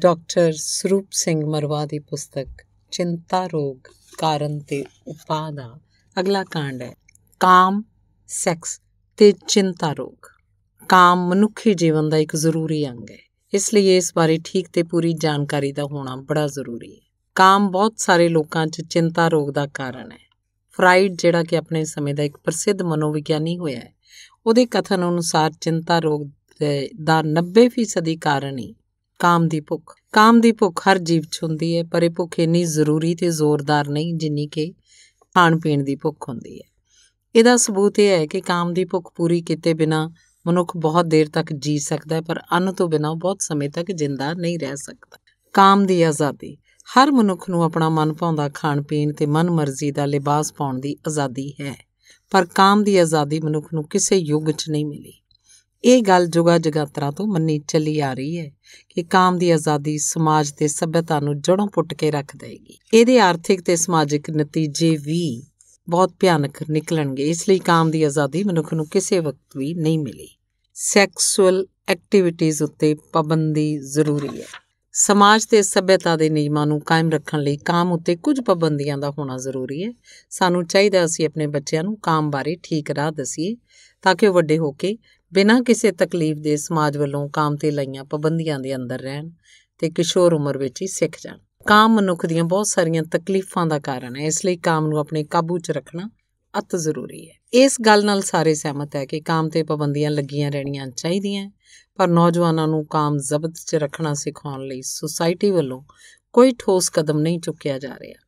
doctor ਸਰੂਪ ਸਿੰਘ ਮਰਵਾ ਦੀ ਪੁਸਤਕ ਚਿੰਤਾ ਰੋਗ ਕਾਰਨ ਤੇ ਉਪਾਅ ਦਾ ਅਗਲਾ ਕਾਂਡ ਹੈ ਕਾਮ ਸੈਕਸ ਤੇ ਚਿੰਤਾ ਰੋਗ ਕਾਮ ਮਨੁੱਖੀ ਜੀਵਨ ਦਾ ਇੱਕ ਜ਼ਰੂਰੀ ਅੰਗ ਹੈ ਇਸ ਲਈ ਇਸ ਬਾਰੇ ਠੀਕ ਤੇ ਪੂਰੀ ਜਾਣਕਾਰੀ ਦਾ ਹੋਣਾ ਬੜਾ ਜ਼ਰੂਰੀ ਹੈ ਕਾਮ ਬਹੁਤ ਸਾਰੇ ਲੋਕਾਂ 'ਚ ਚਿੰਤਾ ਰੋਗ ਦਾ ਕਾਰਨ ਹੈ ਫਰਾਈਡ ਜਿਹੜਾ ਕਿ ਆਪਣੇ ਸਮੇਂ ਦਾ ਇੱਕ ਪ੍ਰਸਿੱਧ ਮਨੋਵਿਗਿਆਨੀ ਹੋਇਆ ਹੈ ਉਹਦੇ ਕਥਨ ਅਨੁਸਾਰ ਚਿੰਤਾ ਰੋਗ ਦਾ 90% ਕਾਰਨ ਹੀ ਕਾਮ ਦੀ ਭੁੱਖ ਕਾਮ ਦੀ ਭੁੱਖ ਹਰ ਜੀਵ 'ਚ ਹੁੰਦੀ ਹੈ ਪਰ ਇਹ ਭੁੱਖ ਇੰਨੀ ਜ਼ਰੂਰੀ ਤੇ ਜ਼ੋਰਦਾਰ ਨਹੀਂ ਜਿੰਨੀ ਕਿ ਖਾਣ ਪੀਣ ਦੀ ਭੁੱਖ ਹੁੰਦੀ ਹੈ ਇਹਦਾ ਸਬੂਤ ਇਹ ਹੈ ਕਿ ਕਾਮ ਦੀ ਭੁੱਖ ਪੂਰੀ ਕੀਤੇ ਬਿਨਾ ਮਨੁੱਖ ਬਹੁਤ ਦੇਰ ਤੱਕ ਜੀ ਸਕਦਾ ਹੈ ਪਰ ਅੰਨ ਤੋਂ ਬਿਨਾ ਬਹੁਤ ਸਮੇਂ ਤੱਕ ਜ਼ਿੰਦਾ ਨਹੀਂ ਰਹਿ ਸਕਦਾ ਕਾਮ ਦੀ ਆਜ਼ਾਦੀ ਹਰ ਮਨੁੱਖ ਨੂੰ ਆਪਣਾ ਮਨ ਪਾਉਂਦਾ ਖਾਣ ਪੀਣ ਤੇ ਮਨ ਮਰਜ਼ੀ ਦਾ ਲਿਬਾਸ ਪਾਉਣ ਦੀ ਆਜ਼ਾਦੀ ਹੈ ਪਰ ਕਾਮ ਦੀ ਆਜ਼ਾਦੀ ਮਨੁੱਖ ਨੂੰ ਕਿਸੇ ਯੁੱਗ 'ਚ ਨਹੀਂ ਮਿਲੀ ਇਹ ਗੱਲ ਜੁਗਾ ਜਗਾਤਰਾ ਤੋਂ ਮੰਨੀ ਚੱਲੀ ਆ ਰਹੀ ਹੈ ਕਿ ਕਾਮ ਦੀ ਆਜ਼ਾਦੀ ਸਮਾਜ ਤੇ ਸਭਿਅਤਾ ਨੂੰ ਜੜੋਂ ਪੁੱਟ ਕੇ ਰੱਖ ਦੇਗੀ ਇਹਦੇ ਆਰਥਿਕ ਤੇ ਸਮਾਜਿਕ ਨਤੀਜੇ ਵੀ ਬਹੁਤ ਭਿਆਨਕ ਨਿਕਲਣਗੇ ਇਸ ਲਈ ਕਾਮ ਦੀ ਆਜ਼ਾਦੀ ਮਨੁੱਖ ਨੂੰ ਕਿਸੇ ਵਕਤ ਵੀ ਨਹੀਂ ਮਿਲੀ ਸੈਕਸੁਅਲ ਐਕਟੀਵਿਟੀਆਂ ਉੱਤੇ ਪਾਬੰਦੀ ਜ਼ਰੂਰੀ ਹੈ ਸਮਾਜ ਤੇ ਸਭਿਅਤਾ ਦੇ ਨਿਯਮਾਂ ਨੂੰ ਕਾਇਮ ਰੱਖਣ ਲਈ ਕਾਮ ਉੱਤੇ ਕੁਝ ਪਾਬੰਦੀਆਂ ਦਾ ਹੋਣਾ ਜ਼ਰੂਰੀ ਹੈ ਸਾਨੂੰ ਚਾਹੀਦਾ ਅਸੀਂ ਆਪਣੇ ਬੱਚਿਆਂ ਨੂੰ ਕਾਮ ਬਾਰੇ ਠੀਕ ਰਾਹ ਦਸੀਏ ਤਾਂ ਕਿ ਉਹ ਵੱਡੇ ਹੋ ਕੇ ਬਿਨਾਂ ਕਿਸੇ ਤਕਲੀਫ ਦੇ ਸਮਾਜ ਵੱਲੋਂ ਕਾਮ ਤੇ ਲਈਆਂ ਪਾਬੰਦੀਆਂ ਦੇ ਅੰਦਰ ਰਹਿਣ ਤੇ ਕਿਸ਼ੋਰ ਉਮਰ ਵਿੱਚ ਹੀ ਸਿੱਖ ਜਾਣ ਕਾਮ ਮਨੁੱਖ ਦੀਆਂ ਬਹੁਤ ਸਾਰੀਆਂ ਤਕਲੀਫਾਂ ਦਾ ਕਾਰਨ ਹੈ ਇਸ ਲਈ ਕਾਮ ਨੂੰ ਆਪਣੇ ਕਾਬੂ 'ਚ ਰੱਖਣਾ ਅਤ ਜ਼ਰੂਰੀ ਹੈ ਇਸ ਗੱਲ ਨਾਲ ਸਾਰੇ ਸਹਿਮਤ ਹੈ ਕਿ ਕਾਮ ਤੇ ਪਾਬੰਦੀਆਂ ਲੱਗੀਆਂ ਰਹਿਣੀਆਂ ਚਾਹੀਦੀਆਂ ਪਰ ਨੌਜਵਾਨਾਂ ਨੂੰ ਕਾਮ ਜ਼ਬਤ 'ਚ ਰੱਖਣਾ ਸਿਖਾਉਣ ਲਈ ਸੁਸਾਇਟੀ ਵੱਲੋਂ ਕੋਈ ਠੋਸ ਕਦਮ ਨਹੀਂ ਚੁੱਕਿਆ ਜਾ ਰਿਹਾ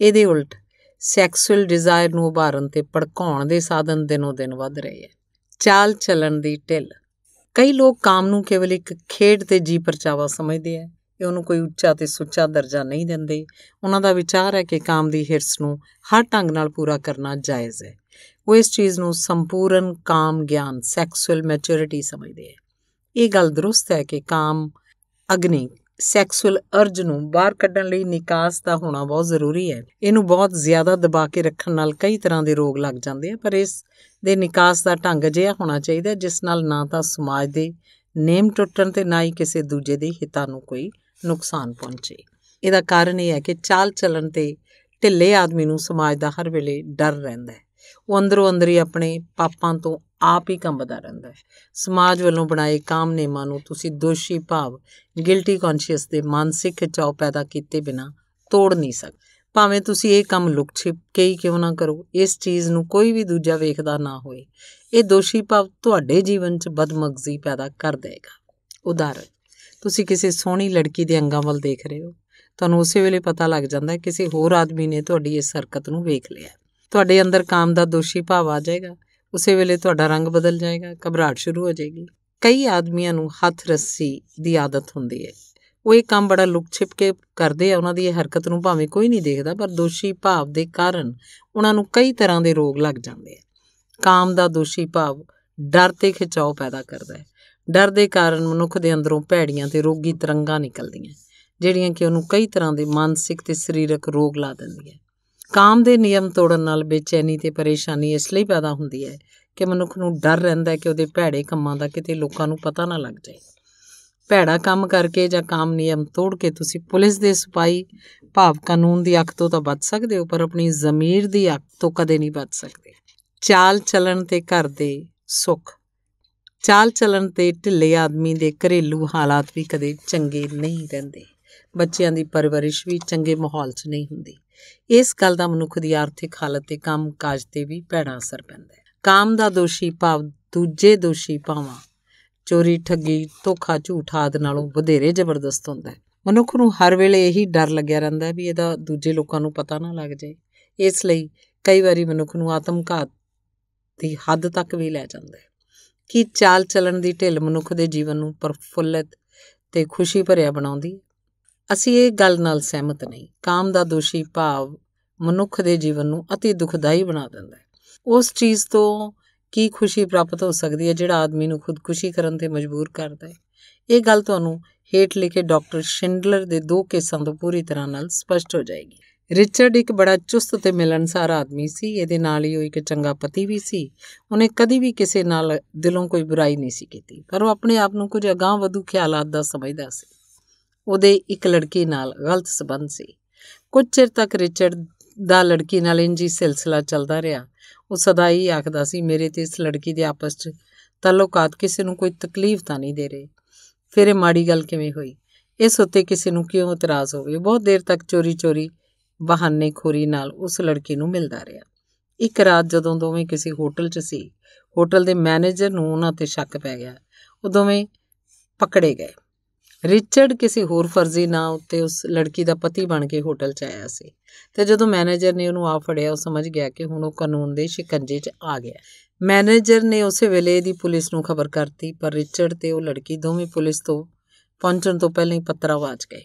ਇਹਦੇ ਉਲਟ ਸੈਕਸੁਅਲ ਡਿਜ਼ਾਇਰ ਨੂੰ ਉਭਾਰਨ ਤੇ ਪੜਕਾਉਣ ਦੇ ਸਾਧਨ ਦਿਨੋ ਦਿਨ ਵੱਧ ਰਹੇ ਹੈ ਚਾਲ ਚੱਲਣ ਦੀ ਢਿੱਲ ਕਈ ਲੋਕ ਕਾਮ ਨੂੰ ਕੇਵਲ ਇੱਕ ਖੇਡ ਤੇ ਜੀ ਪਰਚਾਵਾ ਸਮਝਦੇ ਆ ਇਹ ਉਹਨੂੰ ਕੋਈ ਉੱਚਾ ਤੇ ਸੁੱਚਾ ਦਰਜਾ ਨਹੀਂ ਦਿੰਦੇ ਉਹਨਾਂ ਦਾ ਵਿਚਾਰ ਹੈ ਕਿ ਕਾਮ ਦੀ ਹਿਰਸ ਨੂੰ ਹਰ ਢੰਗ ਨਾਲ ਪੂਰਾ ਕਰਨਾ ਜਾਇਜ਼ ਹੈ ਉਹ ਇਸ ਚੀਜ਼ ਨੂੰ ਸੰਪੂਰਨ ਕਾਮ ਗਿਆਨ ਸੈਕਸੁਅਲ ਮੈਚੁਰਿਟੀ ਸਮਝਦੇ ਆ ਇਹ ਗੱਲ ਦਰੁਸਤ ਹੈ ਕਿ ਕਾਮ ਅਗਨੀ ਸੈਕਸੁਅਲ ਅਰਜ ਨੂੰ ਬਾਹਰ ਕੱਢਣ ਲਈ ਨਿਕਾਸ ਦਾ ਹੋਣਾ ਬਹੁਤ ਜ਼ਰੂਰੀ ਹੈ ਇਹਨੂੰ ਬਹੁਤ ਜ਼ਿਆਦਾ ਦਬਾ ਕੇ ਰੱਖਣ ਨਾਲ ਕਈ ਤਰ੍ਹਾਂ ਦੇ ਰੋਗ ਲੱਗ ਜਾਂਦੇ ਆ ਪਰ ਇਸ ਦੇ ਨਿਕਾਸ ਦਾ ਢੰਗ ਜਿਹਾ ਹੋਣਾ ਚਾਹੀਦਾ ਜਿਸ ਨਾਲ ਨਾ ਤਾਂ ਸਮਾਜ ਦੇ ਨੇਮ ਟੁੱਟਣ ਤੇ ਨਾ ਹੀ ਕਿਸੇ ਦੂਜੇ ਦੇ ਹਿੱਤਾਂ ਨੂੰ ਕੋਈ ਨੁਕਸਾਨ ਪਹੁੰਚੇ ਇਹਦਾ ਕਾਰਨ ਇਹ ਹੈ ਕਿ ਚਾਲ ਚੱਲਣ ਤੇ ਢਿੱਲੇ ਆਦਮੀ ਨੂੰ ਸਮਾਜ ਦਾ ਹਰ ਵੇਲੇ ਡਰ ਰਹਿੰਦਾ ਹੈ ਉਹ ਅੰਦਰੋਂ ਅੰਦਰੀ ਆਪਣੇ ਪਾਪਾਂ ਤੋਂ ਆਪ ਹੀ ਕੰਬਦਾ ਰਹਿੰਦਾ ਹੈ ਸਮਾਜ ਵੱਲੋਂ ਬਣਾਏ ਕਾਮ ਨੇਮਾਂ ਨੂੰ ਤੁਸੀਂ ਦੋਸ਼ੀ ਭਾਵ ਗਿਲਟੀ ਕੌਨਸ਼ੀਅਸ ਦੇ ਮਾਨਸਿਕ ਖਿਚਾਓ ਪੈਦਾ ਕੀਤੇ ਬਿਨਾ ਤੋੜ ਨਹੀਂ ਸਕਦੇ ਭਾਵੇਂ ਤੁਸੀਂ ਇਹ ਕੰਮ ਲੁਕ ਛਿਪ ਕੇ ਹੀ ਕਿਉਂ ਨਾ ਕਰੋ ਇਸ ਚੀਜ਼ ਨੂੰ ਕੋਈ ਵੀ ਦੂਜਾ ਵੇਖਦਾ ਨਾ ਹੋਏ ਇਹ ਦੋਸ਼ੀ ਭਾਵ ਤੁਹਾਡੇ ਜੀਵਨ 'ਚ ਬਦਮਗਜ਼ੀ ਪੈਦਾ ਕਰ ਦੇਗਾ ਉਦਾਹਰਨ ਤੁਸੀਂ ਕਿਸੇ ਸੋਹਣੀ ਲੜਕੀ ਦੇ ਅੰਗਾਂ ਵੱਲ ਦੇਖ ਰਹੇ ਹੋ ਤੁਹਾਨੂੰ ਉਸੇ ਵੇਲੇ ਪਤਾ ਲੱਗ ਜਾਂਦਾ ਹੈ ਕਿਸੇ ਹੋਰ ਆਦਮੀ ਨੇ ਤੁਹਾਡੀ ਇਸ ਹਰਕਤ ਨੂੰ ਵੇਖ ਲਿਆ ਤੁਹਾਡੇ ਅੰਦਰ ਕਾਮ ਦਾ ਦੋਸ਼ੀ ਭਾਵ ਆ ਜਾਏਗਾ ਉਸੇ ਵੇਲੇ ਤੁਹਾਡਾ ਰੰਗ ਬਦਲ ਜਾਏਗਾ ਘਬਰਾਹਟ ਸ਼ੁਰੂ ਹੋ ਜਾਏਗੀ ਕਈ ਆਦਮੀਆਂ ਨੂੰ ਹੱਥ ਰੱਸੀ ਦੀ ਆਦਤ ਹੁੰਦੀ ਹੈ ਉਹ ਇਹ ਕੰਮ ਬੜਾ ਲੁਕ ਛਿਪ ਕੇ ਕਰਦੇ ਆ ਉਹਨਾਂ ਦੀ ਇਹ ਹਰਕਤ ਨੂੰ ਭਾਵੇਂ ਕੋਈ ਨਹੀਂ ਦੇਖਦਾ ਪਰ ਦੋਸ਼ੀ ਭਾਵ ਦੇ ਕਾਰਨ ਉਹਨਾਂ ਨੂੰ ਕਈ ਤਰ੍ਹਾਂ ਦੇ ਰੋਗ ਲੱਗ ਜਾਂਦੇ ਆ ਕਾਮ ਦਾ ਦੋਸ਼ੀ ਭਾਵ ਡਰ ਤੇ ਖਿਚਾਓ ਪੈਦਾ ਕਰਦਾ ਹੈ ਡਰ ਦੇ ਕਾਰਨ ਮਨੁੱਖ ਦੇ ਅੰਦਰੋਂ ਭੈੜੀਆਂ ਤੇ ਰੋਗੀ ਤਰੰਗਾਂ ਨਿਕਲਦੀਆਂ ਜਿਹੜੀਆਂ ਕਿ ਉਹਨੂੰ ਕਈ ਤਰ੍ਹਾਂ ਦੇ ਮਾਨਸਿਕ ਤੇ ਸਰੀਰਕ ਰੋਗ ਲਾ ਦਿੰਦੀਆਂ ਕਾਮ ਦੇ ਨਿਯਮ ਤੋੜਨ ਨਾਲ ਬੇਚੈਨੀ ਤੇ ਪਰੇਸ਼ਾਨੀ ਇਸ ਲਈ ਪੈਦਾ ਹੁੰਦੀ ਹੈ ਕਿ ਮਨੁੱਖ ਨੂੰ ਡਰ ਰਹਿੰਦਾ ਹੈ ਕਿ ਉਹਦੇ ਭੈੜੇ ਕੰਮਾਂ ਦਾ ਕਿਤੇ ਲੋਕਾਂ ਨੂੰ ਪਤਾ ਨਾ ਲੱਗ ਜਾਏ ਭੈੜਾ ਕੰਮ ਕਰਕੇ ਜਾਂ ਕਾਮ ਨਿਯਮ ਤੋੜ ਕੇ ਤੁਸੀਂ ਪੁਲਿਸ ਦੇ ਸਿਪਾਈ ਭਾਵ ਕਾਨੂੰਨ ਦੀ ਅੱਖ ਤੋਂ ਤਾਂ ਬਚ ਸਕਦੇ ਹੋ ਪਰ ਆਪਣੀ ਜ਼ਮੀਰ ਦੀ ਅੱਖ ਤੋਂ ਕਦੇ ਨਹੀਂ ਬਚ ਸਕਦੇ ਚਾਲ ਚੱਲਣ ਤੇ ਘਰ ਦੇ ਸੁੱਖ ਚਾਲ ਚੱਲਣ ਤੇ ਢਿੱਲੇ ਆਦਮੀ ਦੇ ਘਰੇਲੂ ਹਾਲਾਤ ਵੀ ਕਦੇ ਚੰਗੇ ਨਹੀਂ ਰਹਿੰਦੇ ਬੱਚਿਆਂ ਦੀ ਪਰਵਰਿਸ਼ ਵੀ ਚੰਗੇ ਮਾਹੌਲ 'ਚ ਨਹੀਂ ਹੁੰਦੀ ਇਸ ਗੱਲ ਦਾ ਮਨੁੱਖ ਦੀ ਆਰਥਿਕ ਹਾਲਤ ਤੇ ਕੰਮ-ਕਾਜ ਤੇ ਵੀ ਭੈੜਾ ਅਸਰ ਪੈਂਦਾ ਹੈ ਕਾਮ ਦਾ ਦੋਸ਼ੀ ਭਾਵ ਦੂਜੇ ਦੋਸ਼ੀ ਭਾਵਾਂ ਚੋਰੀ ਠੱਗੀ ਧੋਖਾ ਝੂਠ ਆਦ ਨਾਲੋਂ ਵਧੇਰੇ ਜ਼ਬਰਦਸਤ ਹੁੰਦਾ ਹੈ ਮਨੁੱਖ ਨੂੰ ਹਰ ਵੇਲੇ ਇਹੀ ਡਰ ਲੱਗਿਆ ਰਹਿੰਦਾ ਹੈ ਵੀ ਇਹਦਾ ਦੂਜੇ ਲੋਕਾਂ ਨੂੰ ਪਤਾ ਨਾ ਲੱਗ ਜਾਏ ਇਸ ਲਈ ਕਈ ਵਾਰੀ ਮਨੁੱਖ ਨੂੰ ਆਤਮ ਘਾਤ ਦੀ ਹੱਦ ਤੱਕ ਵੀ ਲੈ ਜਾਂਦਾ ਹੈ ਕਿ ਚਾਲ ਚੱਲਣ ਦੀ ਢਿੱਲ ਮਨੁੱਖ ਦੇ ਜੀਵਨ ਨੂੰ ਪਰਫੁੱਲਤ ਤੇ ਖੁਸ਼ੀ ਭਰਿਆ ਬਣਾਉਂਦੀ ਅਸੀਂ ਇਹ ਗੱਲ ਨਾਲ ਸਹਿਮਤ ਨਹੀਂ ਕਾਮ ਦਾ ਦੋਸ਼ੀ ਭਾਵ ਮਨੁੱਖ ਦੇ ਜੀਵਨ ਨੂੰ অতি ਦੁਖਦਾਈ ਬਣਾ ਦਿੰਦਾ ਹੈ ਉਸ ਚੀਜ਼ ਤੋਂ ਕੀ ਖੁਸ਼ੀ ਪ੍ਰਾਪਤ ਹੋ ਸਕਦੀ ਹੈ ਜਿਹੜਾ ਆਦਮੀ ਨੂੰ ਖੁਦਕੁਸ਼ੀ ਕਰਨ ਤੇ ਮਜਬੂਰ ਕਰਦਾ ਹੈ ਇਹ ਗੱਲ ਤੁਹਾਨੂੰ ਹੇਠ ਲਿਖੇ ਡਾਕਟਰ ਸ਼ਿੰਡਲਰ ਦੇ ਦੋ ਕੇਸਾਂ ਤੋਂ ਪੂਰੀ ਤਰ੍ਹਾਂ ਨਾਲ ਸਪਸ਼ਟ ਹੋ ਜਾਏਗੀ ਰਿਚਰਡ ਇੱਕ ਬੜਾ ਚੁਸਤ ਤੇ ਮਿਲਣਸਾਰ ਆਦਮੀ ਸੀ ਇਹਦੇ ਨਾਲ ਹੀ ਉਹ ਇੱਕ ਚੰਗਾ ਪਤੀ ਵੀ ਸੀ ਉਹਨੇ ਕਦੀ ਵੀ ਕਿਸੇ ਨਾਲ ਦਿਲੋਂ ਕੋਈ ਬੁਰਾਈ ਨਹੀਂ ਸੀ ਕੀਤੀ ਪਰ ਉਹ ਆਪਣੇ ਆਪ ਨੂੰ ਕੁਝ ਅਗਾਹ ਵਧੂ ਖਿਆਲਾਂ ਦਾ ਸਮਝਦਾ ਸੀ ਉਹਦੇ ਇੱਕ ਲੜਕੀ ਨਾਲ ਗਲਤ ਸਬੰਧ ਸੀ ਕੁਝ ਚਿਰ ਤੱਕ ਰਿਚਰਡ ਦਾ ਲੜਕੀ ਨਾਲ ਇੰਜੀ ਸਿਲਸਿਲਾ ਚੱਲਦਾ ਰਿਹਾ ਉਹ ਸਦਾ ਹੀ ਆਖਦਾ ਸੀ ਮੇਰੇ ਤੇ ਇਸ ਲੜਕੀ ਦੇ ਆਪਸ 'ਚ ਤਾਲੁਕਾਤ ਕਿਸੇ ਨੂੰ ਕੋਈ ਤਕਲੀਫ ਤਾਂ ਨਹੀਂ ਦੇ ਰਹੇ ਫਿਰ ਇਹ ਮਾੜੀ ਗੱਲ ਕਿਵੇਂ ਹੋਈ ਇਸ ਉੱਤੇ ਕਿਸੇ ਨੂੰ ਕਿਉਂ ਇਤਰਾਜ਼ ਹੋਵੇ ਬਹੁਤ ਦੇਰ ਤੱਕ ਚੋਰੀ-ਚੋਰੀ ਬਹਾਨੇ ਖੋਰੀ ਨਾਲ ਉਸ ਲੜਕੀ ਨੂੰ ਮਿਲਦਾ ਰਿਹਾ ਇੱਕ ਰਾਤ ਜਦੋਂ ਦੋਵੇਂ ਕਿਸੇ ਹੋਟਲ 'ਚ ਸੀ ਹੋਟਲ ਦੇ ਮੈਨੇਜਰ ਨੂੰ ਉਹਨਾਂ ਤੇ ਸ਼ੱਕ ਪੈ ਗਿਆ ਉਹ ਦੋਵੇਂ ਪਕੜੇ ਗਏ ਰਿਚਰਡ ਕਿਸੇ ਹੋਰ ਫਰਜ਼ੀ ਨਾਂ ਉੱਤੇ ਉਸ ਲੜਕੀ ਦਾ ਪਤੀ ਬਣ ਕੇ ਹੋਟਲ 'ਚ ਆਇਆ ਸੀ ਤੇ ਜਦੋਂ ਮੈਨੇਜਰ ਨੇ ਉਹਨੂੰ ਆ ਫੜਿਆ ਉਹ ਸਮਝ ਗਿਆ ਕਿ ਹੁਣ ਉਹ ਕਾਨੂੰਨ ਦੇ ਸ਼ਿਕੰਜੇ 'ਚ ਆ ਗਿਆ ਮੈਨੇਜਰ ਨੇ ਉਸੇ ਵੇਲੇ ਦੀ ਪੁਲਿਸ ਨੂੰ ਖਬਰ ਕਰਤੀ ਪਰ ਰਿਚਰਡ ਤੇ ਉਹ ਲੜਕੀ ਦੋਵੇਂ ਪੁਲਿਸ ਤੋਂ ਪਹੁੰਚਣ ਤੋਂ ਪਹਿਲਾਂ ਹੀ ਪੱਤਰਾਵਾਜ ਗਏ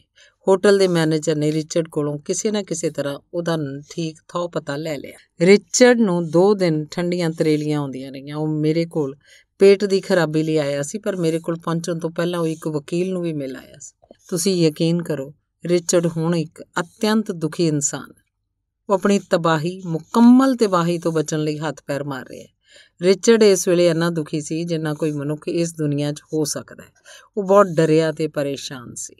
ਹੋਟਲ ਦੇ ਮੈਨੇਜਰ ਨੇ ਰਿਚਰਡ ਕੋਲੋਂ ਕਿਸੇ ਨਾ ਕਿਸੇ ਤਰ੍ਹਾਂ ਉਹਦਾ ਠੀਕ ਥਾਉ ਪਤਾ ਲੈ ਲਿਆ ਰਿਚਰਡ ਨੂੰ 2 ਦਿਨ ਠੰਡੀਆਂ ਤਰੇਲੀਆਂ ਆਉਂਦੀਆਂ ਰਹੀਆਂ ਉਹ ਮੇਰੇ ਕੋਲ ਪੇਟ ਦੀ ਖਰਾਬੀ ਲਈ ਆਇਆ ਸੀ ਪਰ ਮੇਰੇ ਕੋਲ ਪਹੁੰਚਣ ਤੋਂ ਪਹਿਲਾਂ ਉਹ ਇੱਕ ਵਕੀਲ ਨੂੰ ਵੀ ਮਿਲ ਆਇਆ ਸੀ ਤੁਸੀਂ ਯਕੀਨ ਕਰੋ ਰਿਚਰਡ ਹੁਣ ਇੱਕ ਅਤਿਅੰਤ ਦੁਖੀ ਇਨਸਾਨ ਉਹ ਆਪਣੀ ਤਬਾਹੀ ਮੁਕੰਮਲ ਤਬਾਹੀ ਤੋਂ ਬਚਣ ਲਈ ਹੱਥ ਪੈਰ ਮਾਰ ਰਿਹਾ ਹੈ ਰਿਚਰਡ ਇਸ ਵੇਲੇ ਇੰਨਾ ਦੁਖੀ ਸੀ ਜਿੰਨਾ ਕੋਈ ਮਨੁੱਖ ਇਸ ਦੁਨੀਆ 'ਚ ਹੋ ਸਕਦਾ ਹੈ ਉਹ ਬਹੁਤ ਡਰਿਆ ਤੇ ਪਰੇਸ਼ਾਨ ਸੀ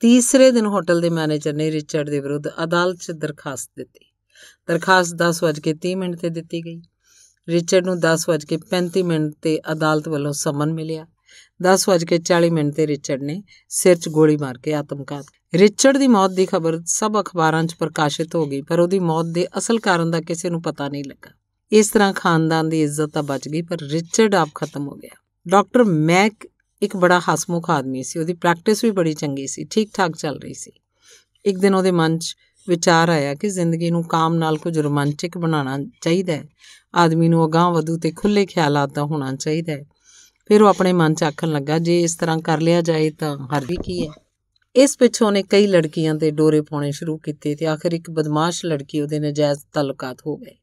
ਤੀਸਰੇ ਦਿਨ ਹੋਟਲ ਦੇ ਮੈਨੇਜਰ ਨੇ ਰਿਚਰਡ ਦੇ ਵਿਰੁੱਧ ਅਦਾਲਤ 'ਚ ਦਰਖਾਸਤ ਦਿੱਤੀ ਦਰਖਾਸਤ 10:30 ਮਿੰਟ ਤੇ ਦਿੱਤੀ ਗਈ ਰਿਚਰਡ ਨੂੰ 10:35 ਮਿੰਟ ਤੇ ਅਦਾਲਤ ਵੱਲੋਂ ਸਮਨ ਮਿਲਿਆ 10:40 ਮਿੰਟ ਤੇ ਰਿਚਰਡ ਨੇ ਸਿਰ 'ਚ ਗੋਲੀ ਮਾਰ ਕੇ ਆਤਮ ਰਿਚਰਡ ਦੀ ਮੌਤ ਦੀ ਖਬਰ ਸਭ ਅਖਬਾਰਾਂ 'ਚ ਪ੍ਰਕਾਸ਼ਿਤ ਹੋ ਗਈ ਪਰ ਉਹਦੀ ਮੌਤ ਦੇ ਅਸਲ ਕਾਰਨ ਦਾ ਕਿਸੇ ਨੂੰ ਪਤਾ ਨਹੀਂ ਲੱਗਾ ਇਸ ਤਰ੍ਹਾਂ ਖਾਨਦਾਨ ਦੀ ਇੱਜ਼ਤ ਤਾਂ ਬਚ ਗਈ ਪਰ ਰਿਚਰਡ ਆਪ ਖਤਮ ਹੋ ਗਿਆ ਡਾਕਟਰ ਮੈਕ ਇੱਕ ਬੜਾ ਹਸਮੁਖ ਆਦਮੀ ਸੀ ਉਹਦੀ ਪ੍ਰੈਕਟਿਸ ਵੀ ਬੜੀ ਚੰਗੀ ਸੀ ਠੀਕ ਠਾਕ ਚੱਲ ਰਹੀ ਸੀ ਇੱਕ ਦਿਨ ਉਹਦੇ ਮਨ 'ਚ ਵਿਚਾਰ ਆਇਆ ਕਿ ਜ਼ਿੰਦਗੀ ਨੂੰ ਕਾਮ ਨਾਲ ਕੁਝ ਰੋਮਾਂਚਿਕ ਬਣਾਉਣਾ ਚਾਹੀਦਾ ਹੈ ਆਦਮੀ ਨੂੰ ਅਗਾਹ ਵਧੂ ਤੇ ਖੁੱਲੇ ਖਿਆਲਾਂ ਦਾ ਹੋਣਾ ਚਾਹੀਦਾ ਹੈ ਫਿਰ ਉਹ ਆਪਣੇ ਮਨ 'ਚ ਆਖਣ ਲੱਗਾ ਜੇ ਇਸ ਤਰ੍ਹਾਂ ਕਰ ਲਿਆ ਜਾਏ ਤਾਂ ਹਰ ਵੀ ਕੀ ਹੈ ਇਸ ਪਿੱਛੋਂ ਨੇ ਕਈ ਲੜਕੀਆਂ ਤੇ ਡੋਰੇ ਪਾਉਣੇ ਸ਼ੁਰੂ ਕੀਤੇ ਤੇ ਆਖਰ ਇੱਕ ਬਦਮਾਸ਼ ਲੜਕੀ ਉਹਦੇ ਨਜਾਇਜ਼ ਤਲਕਾਤ ਹੋ ਗਏ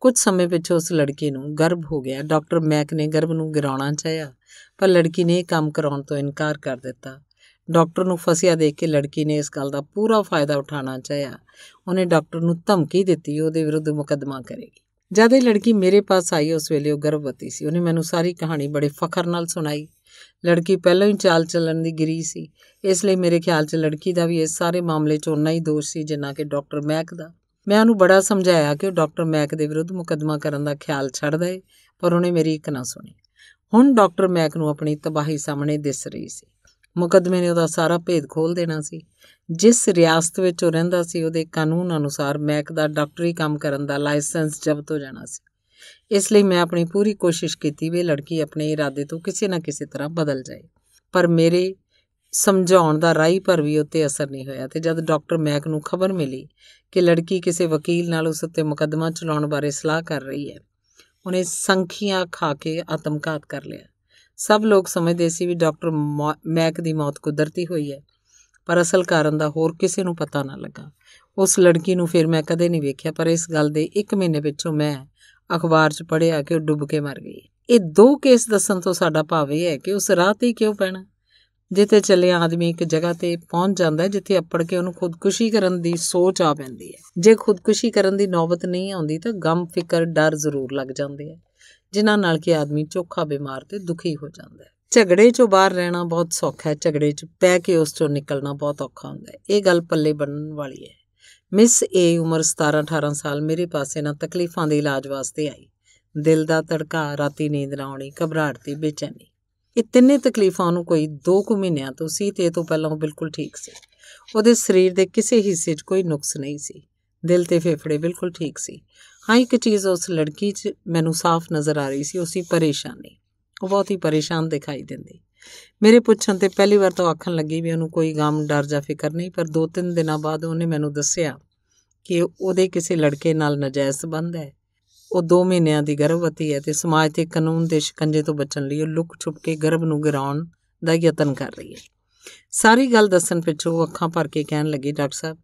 ਕੁਝ ਸਮੇਂ ਪਿੱਛੋਂ ਉਸ ਲੜਕੀ ਨੂੰ ਗਰਭ ਹੋ ਗਿਆ ਡਾਕਟਰ ਮੈਕ ਨੇ ਗਰਭ ਨੂੰ ਗਿਰਾਉਣਾ ਚਾਹਿਆ ਪਰ ਲੜਕੀ ਨੇ ਇਹ ਕੰਮ ਕਰਾਉਣ ਤੋਂ ਇਨਕਾਰ ਕਰ ਦਿੱਤਾ ਡਾਕਟਰ ਨੂੰ ਫਸਿਆ ਦੇਖ ਕੇ ਲੜਕੀ ਨੇ ਇਸ ਗੱਲ ਦਾ ਪੂਰਾ ਫਾਇਦਾ ਉਠਾਣਾ ਚਾਹਿਆ ਉਹਨੇ ਡਾਕਟਰ ਨੂੰ ਧਮਕੀ ਦਿੱਤੀ ਉਹਦੇ ਵਿਰੁੱਧ ਮੁਕੱਦਮਾ ਕਰੇਗੀ ਜਦ ਇਹ ਲੜਕੀ ਮੇਰੇ ਪਾਸ ਆਈ ਉਸ ਵੇਲੇ ਉਹ ਗਰਭਵਤੀ ਸੀ ਉਹਨੇ ਮੈਨੂੰ ਸਾਰੀ ਕਹਾਣੀ ਬੜੇ ਫਖਰ ਨਾਲ ਸੁਣਾਈ ਲੜਕੀ ਪਹਿਲਾਂ ਹੀ ਚਾਲ ਚੱਲਣ ਦੀ ਗਰੀ ਸੀ ਇਸ ਲਈ ਮੇਰੇ ਖਿਆਲ 'ਚ ਲੜਕੀ ਦਾ ਵੀ ਇਸ ਸਾਰੇ ਮਾਮਲੇ 'ਚ ਉਨਾ ਹੀ ਦੋਸ਼ ਸੀ ਜਿੰਨਾ ਕਿ ਡਾਕਟਰ ਮੈਕ ਦਾ ਮੈਂ ਉਹਨੂੰ ਬੜਾ ਸਮਝਾਇਆ ਕਿ ਉਹ ਡਾਕਟਰ ਮੈਕ ਦੇ ਵਿਰੁੱਧ ਮੁਕੱਦਮਾ ਕਰਨ ਦਾ ਖਿਆਲ ਛੱਡ ਦੇ ਪਰ ਉਹਨੇ ਮੇਰੀ ਇੱਕ ਨਾ ਸੁਣੀ ਹੁਣ ਡਾਕਟਰ ਮੈਕ ਨੂੰ ਆਪਣੀ ਤਬਾਹੀ ਸਾਹਮਣੇ ਦਿਸ ਰਹੀ ਸੀ ਮੁਕਦਮੇ ਨੇ ਉਹਦਾ ਸਾਰਾ ਭੇਦ ਖੋਲ ਦੇਣਾ ਸੀ ਜਿਸ ਰਿਆਸਤ ਵਿੱਚ ਉਹ ਰਹਿੰਦਾ ਸੀ ਉਹਦੇ ਕਾਨੂੰਨ ਅਨੁਸਾਰ ਮੈਕ ਦਾ ਡਾਕਟਰੀ ਕੰਮ ਕਰਨ ਦਾ ਲਾਇਸੈਂਸ ਜ਼ਬਤ ਹੋ ਜਾਣਾ ਸੀ ਇਸ ਲਈ ਮੈਂ ਆਪਣੀ ਪੂਰੀ ਕੋਸ਼ਿਸ਼ ਕੀਤੀ ਵੀ ਲੜਕੀ ਆਪਣੇ ਇਰਾਦੇ ਤੋਂ ਕਿਸੇ ਨਾ ਕਿਸੇ ਤਰ੍ਹਾਂ ਬਦਲ ਜਾਏ ਪਰ ਮੇਰੇ ਸਮਝਾਉਣ ਦਾ ਰਾਈ ਪਰ ਵੀ ਉੱਤੇ ਅਸਰ ਨਹੀਂ ਹੋਇਆ ਤੇ ਜਦ ਡਾਕਟਰ ਮੈਕ ਨੂੰ ਖਬਰ ਮਿਲੀ ਕਿ ਲੜਕੀ ਕਿਸੇ ਵਕੀਲ ਨਾਲ ਉਸ ਉੱਤੇ ਮੁਕੱਦਮਾ ਚਲਾਉਣ ਬਾਰੇ ਸਲਾਹ ਕਰ ਰਹੀ ਹੈ ਉਹਨੇ ਸੰਖੀਆਂ ਖਾ ਕੇ ਆਤਮਕਾਤ ਕਰ ਲਿਆ ਸਭ ਲੋਕ ਸਮਝਦੇ ਸੀ ਵੀ ਡਾਕਟਰ ਮੈਕ ਦੀ ਮੌਤ ਕੁਦਰਤੀ ਹੋਈ ਹੈ ਪਰ ਅਸਲ ਕਾਰਨ ਦਾ ਹੋਰ ਕਿਸੇ ਨੂੰ ਪਤਾ ਨਾ ਲੱਗਾ ਉਸ ਲੜਕੀ ਨੂੰ ਫਿਰ ਮੈਂ ਕਦੇ ਨਹੀਂ ਵੇਖਿਆ ਪਰ ਇਸ ਗੱਲ ਦੇ 1 ਮਹੀਨੇ ਪਿੱਛੋਂ ਮੈਂ ਅਖਬਾਰ 'ਚ ਪੜ੍ਹਿਆ ਕਿ ਉਹ ਡੁੱਬ ਕੇ ਮਰ ਗਈ ਇਹ ਦੋ ਕੇਸ ਦੱਸਣ ਤੋਂ ਸਾਡਾ ਭਾਵ ਇਹ ਹੈ ਕਿ ਉਸ ਰਾਹ ਤੇ ਕਿਉਂ ਪੈਣਾ ਜਿੱਥੇ ਚੱਲੇ ਆਦਮੀ ਇੱਕ ਜਗ੍ਹਾ ਤੇ ਪਹੁੰਚ ਜਾਂਦਾ ਜਿੱਥੇ ਅੱਪੜ ਕੇ ਉਹਨੂੰ ਖੁਦਕੁਸ਼ੀ ਕਰਨ ਦੀ ਸੋਚ ਆ ਪੈਂਦੀ ਹੈ ਜੇ ਖੁਦਕੁਸ਼ੀ ਕਰਨ ਦੀ ਨੌਬਤ ਨਹੀਂ ਆਉਂਦੀ ਤਾਂ ਗਮ ਫਿਕਰ ਡਰ ਜ਼ਰੂਰ ਲੱਗ ਜਾਂਦੇ ਆ ਜਿਨ੍ਹਾਂ ਨਾਲ ਕਿ ਆਦਮੀ ਚੋਖਾ ਬਿਮਾਰ ਤੇ ਦੁਖੀ ਹੋ ਜਾਂਦਾ ਹੈ ਝਗੜੇ ਚੋਂ ਬਾਹਰ ਰਹਿਣਾ ਬਹੁਤ ਸੌਖਾ ਹੈ ਝਗੜੇ 'ਚ ਪੈ ਕੇ ਉਸ ਚੋਂ ਨਿਕਲਣਾ ਬਹੁਤ ਔਖਾ ਹੁੰਦਾ ਹੈ ਇਹ ਗੱਲ ਪੱਲੇ ਬੰਨਣ ਵਾਲੀ ਹੈ ਮਿਸ ਏ ਉਮਰ 17 18 ਸਾਲ ਮੇਰੇ ਪਾਸੇ ਨਾ ਤਕਲੀਫਾਂ ਦੇ ਇਲਾਜ ਵਾਸਤੇ ਆਈ ਦਿਲ ਦਾ ਧੜਕਾ ਰਾਤੀ ਨੀਂਦ ਨਾ ਆਉਣੀ ਘਬਰਾਹਟ ਤੇ ਬੇਚੈਨੀ ਇਹ ਤਿੰਨੇ ਤਕਲੀਫਾਂ ਨੂੰ ਕੋਈ 2 ਕੁ ਮਹੀਨਿਆਂ ਤੋਂ ਸੀ ਤੇ ਤੋਂ ਪਹਿਲਾਂ ਉਹ ਬਿਲਕੁਲ ਠੀਕ ਸੀ ਉਹਦੇ ਸਰੀਰ ਦੇ ਕਿਸੇ ਹਿੱਸੇ 'ਚ ਕੋਈ ਨੁਕਸ ਨਹੀਂ ਸੀ ਦਿਲ ਤੇ ਫੇਫੜੇ ਬਿਲਕੁਲ ਠੀਕ ਸੀ ਹਾਂ ਇੱਕ ਚੀਜ਼ ਉਸ ਲੜਕੀ 'ਚ ਮੈਨੂੰ ਸਾਫ਼ ਨਜ਼ਰ ਆ ਰਹੀ ਸੀ ਉਸਦੀ ਪਰੇਸ਼ਾਨੀ ਉਹ ਬਹੁਤ ਹੀ ਪਰੇਸ਼ਾਨ ਦਿਖਾਈ ਦਿੰਦੀ ਮੇਰੇ ਪੁੱਛਣ ਤੇ ਪਹਿਲੀ ਵਾਰ ਤਾਂ ਆਖਣ ਲੱਗੀ ਵੀ ਉਹਨੂੰ ਕੋਈ ਗਮ ਡਰ ਜਾਂ ਫਿਕਰ ਨਹੀਂ ਪਰ ਦੋ ਤਿੰਨ ਦਿਨਾਂ ਬਾਅਦ ਉਹਨੇ ਮੈਨੂੰ ਦੱਸਿਆ ਕਿ ਉਹਦੇ ਕਿਸੇ ਲੜਕੇ ਨਾਲ ਨਜਾਇਜ਼ ਸਬੰਧ ਹੈ ਉਹ 2 ਮਹੀਨਿਆਂ ਦੀ ਗਰਭਵਤੀ ਹੈ ਤੇ ਸਮਾਜ ਤੇ ਕਾਨੂੰਨ ਦੇ ਸ਼ਿਕੰਜੇ ਤੋਂ ਬਚਣ ਲਈ ਉਹ ਲੁਕ ਛੁਪ ਕੇ ਗਰਭ ਨੂੰ ਗਰਾਉਣ ਦਾ ਯਤਨ ਕਰ ਰਹੀ ਹੈ ਸਾਰੀ ਗੱਲ ਦੱਸਣ ਪਿੱਛੋਂ ਉਹ ਅੱਖਾਂ ਭਰ ਕੇ ਕਹਿਣ ਲੱਗੀ ਡਾਕਟਰ ਸਾਹਿਬ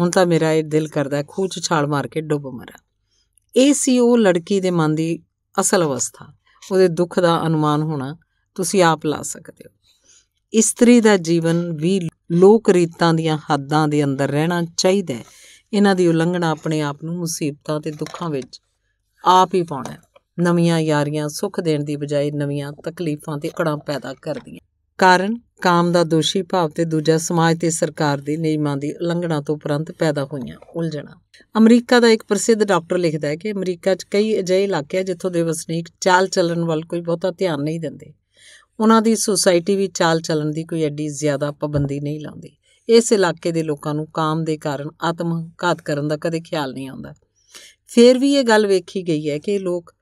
ਹੁਣ ਤਾਂ ਮੇਰਾ ਇਹ ਦਿਲ ਕਰਦਾ ਖੂਚ ਛਾਲ ਮਾਰ ਕੇ ਡੁੱਬ ਮਰਾਂ ਇਹ ਸੀ ਉਹ ਲੜਕੀ ਦੇ ਮਨ ਦੀ ਅਸਲ ਅਵਸਥਾ ਉਹਦੇ ਦੁੱਖ ਦਾ ਅਨੁਮਾਨ ਹੋਣਾ ਤੁਸੀਂ ਆਪ ਲਾ ਸਕਦੇ ਹੋ ਇਸਤਰੀ ਦਾ ਜੀਵਨ ਵੀ ਲੋਕ ਰੀਤਾਂ ਦੀਆਂ ਹੱਦਾਂ ਦੇ ਅੰਦਰ ਰਹਿਣਾ ਚਾਹੀਦਾ ਹੈ ਇਹਨਾਂ ਦੀ ਉਲੰਘਣਾ ਆਪਣੇ ਆਪ ਨੂੰ ਮੁਸੀਬਤਾਂ ਤੇ ਦੁੱਖਾਂ ਵਿੱਚ ਆਪ ਹੀ ਪਾਉਣਾ ਨਵੀਆਂ ਯਾਰੀਆਂ ਸੁੱਖ ਦੇਣ ਦੀ ਬਜਾਏ ਨਵੀਆਂ ਤਕਲੀਫਾਂ ਤੇ ਕੜਾਂ ਪੈਦਾ ਕਰਦੀਆਂ ਕਾਰਨ ਕਾਮ ਦਾ ਦੋਸ਼ੀ ਭਾਵ ਤੇ ਦੂਜਾ ਸਮਾਜ ਤੇ ਸਰਕਾਰ ਦੇ ਨਿਯਮਾਂ ਦੀ ਉਲੰਘਣਾ ਤੋਂ ਉਪਰੰਤ ਪੈਦਾ ਹੋਈਆਂ ਉਲਝਣਾ ਅਮਰੀਕਾ ਦਾ ਇੱਕ ਪ੍ਰਸਿੱਧ ਡਾਕਟਰ ਲਿਖਦਾ ਹੈ ਕਿ ਅਮਰੀਕਾ 'ਚ ਕਈ ਅਜਿਹੇ ਇਲਾਕੇ ਆ ਜਿੱਥੋਂ ਦੇ ਵਸਨੀਕ ਚਾਲ ਚੱਲਣ ਵੱਲ ਕੋਈ ਬਹੁਤਾ ਧਿਆਨ ਨਹੀਂ ਦਿੰਦੇ ਉਹਨਾਂ ਦੀ ਸੋਸਾਇਟੀ ਵੀ ਚਾਲ ਚੱਲਣ ਦੀ ਕੋਈ ਐਡੀ ਜ਼ਿਆਦਾ ਪਾਬੰਦੀ ਨਹੀਂ ਲਾਉਂਦੀ ਇਸ ਇਲਾਕੇ ਦੇ ਲੋਕਾਂ ਨੂੰ ਕਾਮ ਦੇ ਕਾਰਨ ਆਤਮ ਘਾਤ ਕਰਨ ਦਾ ਕਦੇ ਖਿਆਲ ਨਹੀਂ ਆਉਂਦਾ ਫਿਰ ਵੀ ਇਹ ਗੱਲ ਵੇਖੀ ਗਈ ਹੈ ਕਿ ਲੋਕ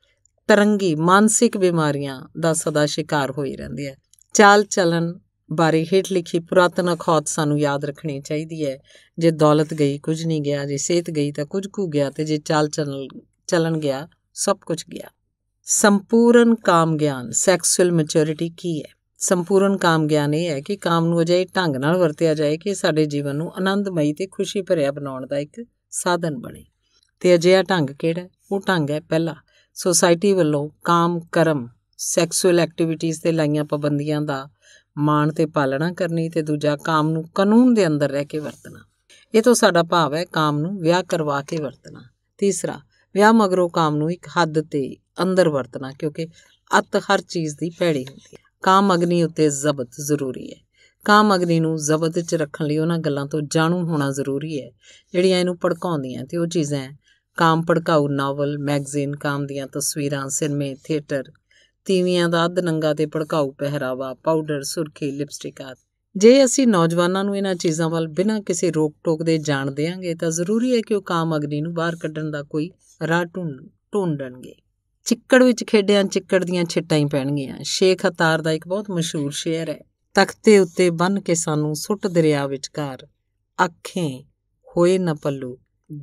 ਤਰੰਗੀ ਮਾਨਸਿਕ ਬਿਮਾਰੀਆਂ ਦਾ ਸਦਾ ਸ਼ਿਕਾਰ ਹੋਈ ਰਹਿੰਦੇ ਆ ਚਾਲ ਚਲਨ ਬਾਰੇ ਹੇਠ ਲਿਖੀ ਪੁਰਾਤਨ ਅਖੌਤ ਸਾਨੂੰ ਯਾਦ ਰੱਖਣੀ ਚਾਹੀਦੀ ਹੈ ਜੇ ਦੌਲਤ ਗਈ ਕੁਝ ਨਹੀਂ ਗਿਆ ਜੇ ਸਿਹਤ ਗਈ ਤਾਂ ਕੁਝ ਕੁ ਗਿਆ ਤੇ ਜੇ ਚਾਲ ਚੱਲਣ ਚੱਲਣ ਗਿਆ ਸਭ ਕੁਝ ਗਿਆ ਸੰਪੂਰਨ ਕਾਮ ਗਿਆਨ ਸੈਕਸੁਅਲ ਮੈਚੁਰਿਟੀ ਕੀ ਹੈ ਸੰਪੂਰਨ ਕਾਮ ਗਿਆਨ ਇਹ ਹੈ ਕਿ ਕਾਮ ਨੂੰ ਅਜੇ ਢੰਗ ਨਾਲ ਵਰਤਿਆ ਜਾਏ ਕਿ ਸਾਡੇ ਜੀਵਨ ਨੂੰ ਆਨੰਦਮਈ ਤੇ ਖੁਸ਼ੀ ਭਰਿਆ ਬਣਾਉਣ ਦਾ ਇੱਕ ਸਾਧਨ ਬਣੇ ਤੇ ਅਜਿਹਾ ਢੰਗ ਕਿਹੜਾ ਉਹ ਢੰਗ ਹੈ ਪਹਿਲਾ ਸੋਸਾਇਟੀ ਵੱਲੋਂ ਕਾਮ ਕਰਮ ਸੈਕਸੁਅਲ ਐਕਟੀਵਿਟੀਆਂ ਤੇ ਲਾਈਆਂ ਪਾਬੰਦੀਆਂ ਦਾ ਮਾਣ ਤੇ ਪਾਲਣਾ ਕਰਨੀ ਤੇ ਦੂਜਾ ਕਾਮ ਨੂੰ ਕਾਨੂੰਨ ਦੇ ਅੰਦਰ ਰਹਿ ਕੇ ਵਰਤਣਾ ਇਹ ਤੋਂ ਸਾਡਾ ਭਾਵ ਹੈ ਕਾਮ ਨੂੰ ਵਿਆਹ ਕਰਵਾ ਕੇ ਵਰਤਣਾ ਤੀਸਰਾ ਵਿਆਹ ਮਗਰੋਂ ਕਾਮ ਨੂੰ ਇੱਕ ਹੱਦ ਤੇ ਅੰਦਰ ਵਰਤਣਾ ਕਿਉਂਕਿ ਅਤ ਹਰ ਚੀਜ਼ ਦੀ ਭੈੜੀ ਹੁੰਦੀ ਹੈ ਕਾਮ ਅਗਨੀ ਉੱਤੇ ਜ਼ਬਤ ਜ਼ਰੂਰੀ ਹੈ ਕਾਮ ਅਗਨੀ ਨੂੰ ਜ਼ਬਤ 'ਚ ਰੱਖਣ ਲਈ ਉਹਨਾਂ ਗੱਲਾਂ ਤੋਂ ਜਾਣੂ ਹੋਣਾ ਜ਼ਰੂਰੀ ਹੈ ਜਿਹੜੀਆਂ ਇਹਨੂੰ ਭੜਕਾਉਂਦੀਆਂ ਤੇ ਉਹ ਚੀਜ਼ਾਂ ਕਾਮ ਭੜਕਾਊ ਨਾਵਲ ਮੈਗਜ਼ੀਨ ਕਾਮ ਦੀਆਂ ਤਸਵੀਰਾਂ ਸਿਨੇਮੇ ਥੀਏਟਰ ਤੀਵੀਆਂ ਦਾ ਅੱਧ ਨੰਗਾ ਤੇ ਭੜਕਾਊ ਪਹਿਰਾਵਾ ਪਾਊਡਰ ਸੁਰਖੀ ਲਿਪਸਟਿਕ ਆਦਿ ਜੇ ਅਸੀਂ ਨੌਜਵਾਨਾਂ ਨੂੰ ਇਹਨਾਂ ਚੀਜ਼ਾਂ ਵੱਲ ਬਿਨਾਂ ਕਿਸੇ ਰੋਕ-ਟੋਕ ਦੇ ਜਾਣ ਦੇਾਂਗੇ ਤਾਂ ਜ਼ਰੂਰੀ ਹੈ ਕਿ ਉਹ ਕਾਮ ਅਗਨੀ ਨੂੰ ਬਾਹਰ ਕੱਢਣ ਦਾ ਕੋਈ ਰਾਹ ਢੂੰਡਣਗੇ ਚਿੱਕੜ ਵਿੱਚ ਖੇਡਿਆਂ ਚਿੱਕੜ ਦੀਆਂ ਛਿੱਟਾਂ ਹੀ ਪੈਣਗੀਆਂ ਸ਼ੇਖ ਹਤਾਰ ਦਾ ਇੱਕ ਬਹੁਤ ਮਸ਼ਹੂਰ ਸ਼ੇਅਰ ਹੈ ਤਖਤੇ ਉੱਤੇ ਬੰਨ ਕੇ ਸਾਨੂੰ ਸੁੱਟ ਦਰਿਆ ਵਿਚਕਾਰ ਅੱਖੇ ਹੋਏ ਨਾ ਪੱਲੂ